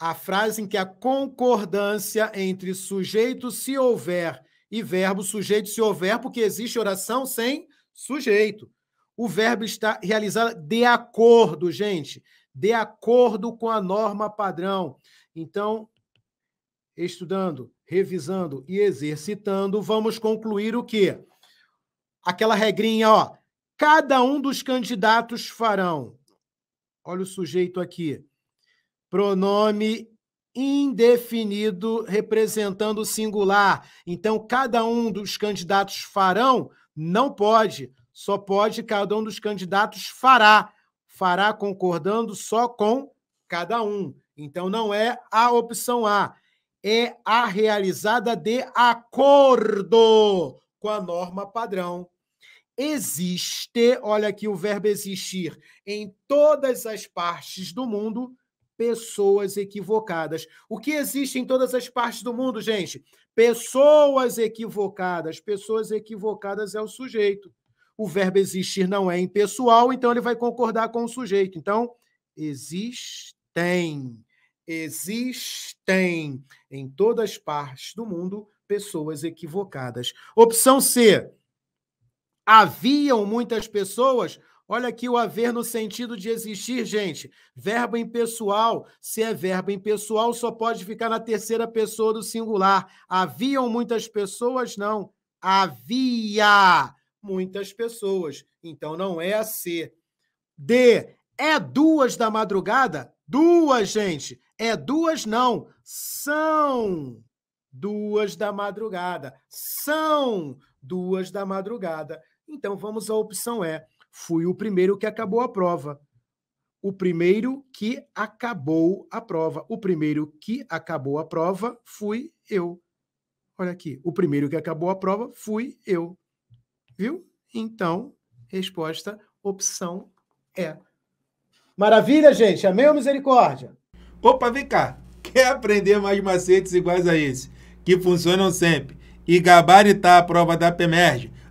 a frase em que a concordância entre sujeito se houver e verbo sujeito se houver, porque existe oração sem sujeito. O verbo está realizado de acordo, gente, de acordo com a norma padrão. Então, estudando, revisando e exercitando, vamos concluir o quê? Aquela regrinha, ó. Cada um dos candidatos farão. Olha o sujeito aqui pronome indefinido representando o singular. Então, cada um dos candidatos farão? Não pode. Só pode cada um dos candidatos fará. Fará concordando só com cada um. Então, não é a opção A. É a realizada de acordo com a norma padrão. Existe, olha aqui o verbo existir, em todas as partes do mundo pessoas equivocadas. O que existe em todas as partes do mundo, gente? Pessoas equivocadas. Pessoas equivocadas é o sujeito. O verbo existir não é impessoal, então ele vai concordar com o sujeito. Então, existem. Existem em todas as partes do mundo pessoas equivocadas. Opção C. Haviam muitas pessoas? Olha aqui o haver no sentido de existir, gente. Verbo impessoal. Se é verbo impessoal, só pode ficar na terceira pessoa do singular. Haviam muitas pessoas? Não. Havia muitas pessoas. Então não é a ser. D. É duas da madrugada? Duas, gente. É duas, não. São duas da madrugada. São duas da madrugada. Então vamos à opção E. Fui o primeiro que acabou a prova. O primeiro que acabou a prova. O primeiro que acabou a prova fui eu. Olha aqui, o primeiro que acabou a prova fui eu. Viu? Então, resposta, opção é. Maravilha, gente. Amém ou misericórdia? Opa, vem cá. Quer aprender mais macetes iguais a esse, que funcionam sempre, e gabaritar a prova da PEMERGE?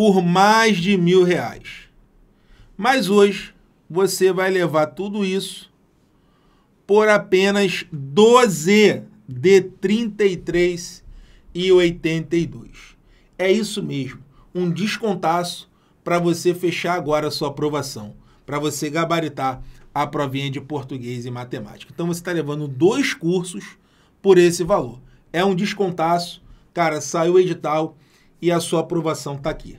por mais de mil reais. Mas hoje você vai levar tudo isso por apenas 12 de 33 e 82. É isso mesmo, um descontaço para você fechar agora a sua aprovação, para você gabaritar a provinha de português e matemática. Então você está levando dois cursos por esse valor. É um descontaço, cara, saiu o edital e a sua aprovação está aqui.